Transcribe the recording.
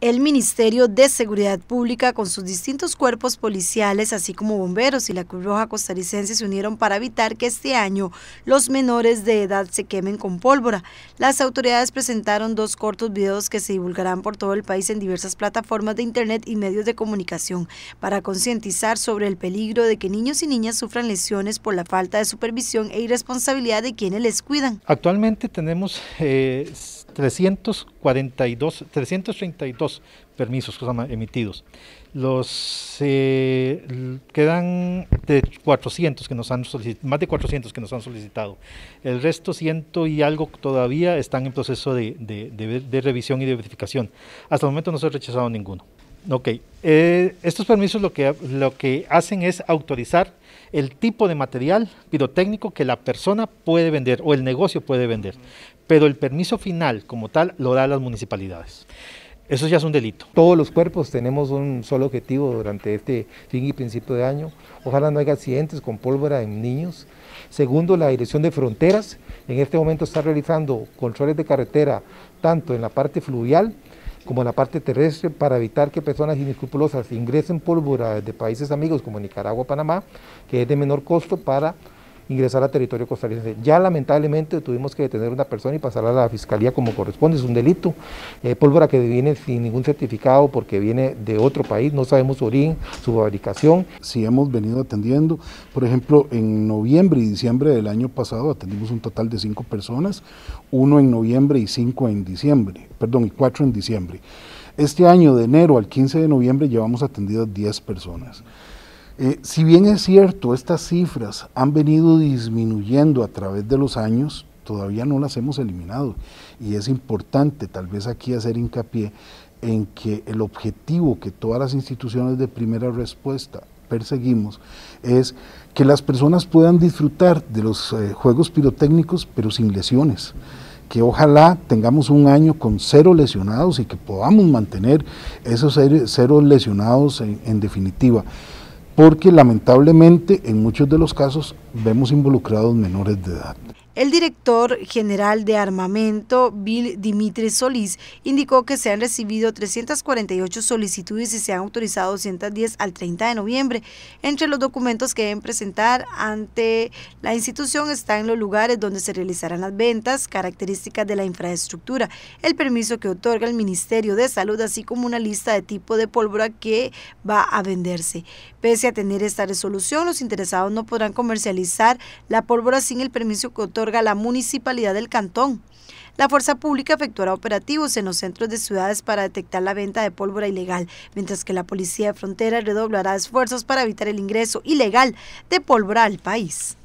el Ministerio de Seguridad Pública con sus distintos cuerpos policiales, así como bomberos y la Cruz Roja costarricense se unieron para evitar que este año los menores de edad se quemen con pólvora. Las autoridades presentaron dos cortos videos que se divulgarán por todo el país en diversas plataformas de internet y medios de comunicación para concientizar sobre el peligro de que niños y niñas sufran lesiones por la falta de supervisión e irresponsabilidad de quienes les cuidan. Actualmente tenemos eh, 342, 332 permisos que emitidos. Los eh, quedan de 400 que nos han más de 400 que nos han solicitado. El resto, ciento y algo todavía están en proceso de revisión y de verificación. Hasta el momento no se ha rechazado ninguno. Ok, eh, estos permisos lo que, lo que hacen es autorizar el tipo de material pirotécnico que la persona puede vender o el negocio puede vender, pero el permiso final como tal lo da las municipalidades. Eso ya es un delito. Todos los cuerpos tenemos un solo objetivo durante este fin y principio de año. Ojalá no haya accidentes con pólvora en niños. Segundo, la Dirección de Fronteras en este momento está realizando controles de carretera tanto en la parte fluvial como la parte terrestre para evitar que personas inescrupulosas ingresen pólvora de países amigos como Nicaragua o Panamá, que es de menor costo para ingresar a territorio costarricense. Ya lamentablemente tuvimos que detener a una persona y pasarla a la fiscalía como corresponde, es un delito. Eh, pólvora que viene sin ningún certificado porque viene de otro país, no sabemos su origen, su fabricación. Si hemos venido atendiendo, por ejemplo, en noviembre y diciembre del año pasado atendimos un total de cinco personas, uno en noviembre y cinco en diciembre, perdón, y cuatro en diciembre. Este año, de enero al 15 de noviembre, llevamos atendidas 10 personas. Eh, si bien es cierto, estas cifras han venido disminuyendo a través de los años, todavía no las hemos eliminado. Y es importante tal vez aquí hacer hincapié en que el objetivo que todas las instituciones de primera respuesta perseguimos es que las personas puedan disfrutar de los eh, juegos pirotécnicos pero sin lesiones que ojalá tengamos un año con cero lesionados y que podamos mantener esos cero lesionados en definitiva porque lamentablemente en muchos de los casos vemos involucrados menores de edad. El director general de armamento, Bill Dimitri Solís, indicó que se han recibido 348 solicitudes y se han autorizado 210 al 30 de noviembre. Entre los documentos que deben presentar ante la institución están los lugares donde se realizarán las ventas, características de la infraestructura, el permiso que otorga el Ministerio de Salud, así como una lista de tipo de pólvora que va a venderse. Pese a tener esta resolución, los interesados no podrán comercializar la pólvora sin el permiso que otorga la municipalidad del cantón. La fuerza pública efectuará operativos en los centros de ciudades para detectar la venta de pólvora ilegal, mientras que la policía de frontera redoblará esfuerzos para evitar el ingreso ilegal de pólvora al país.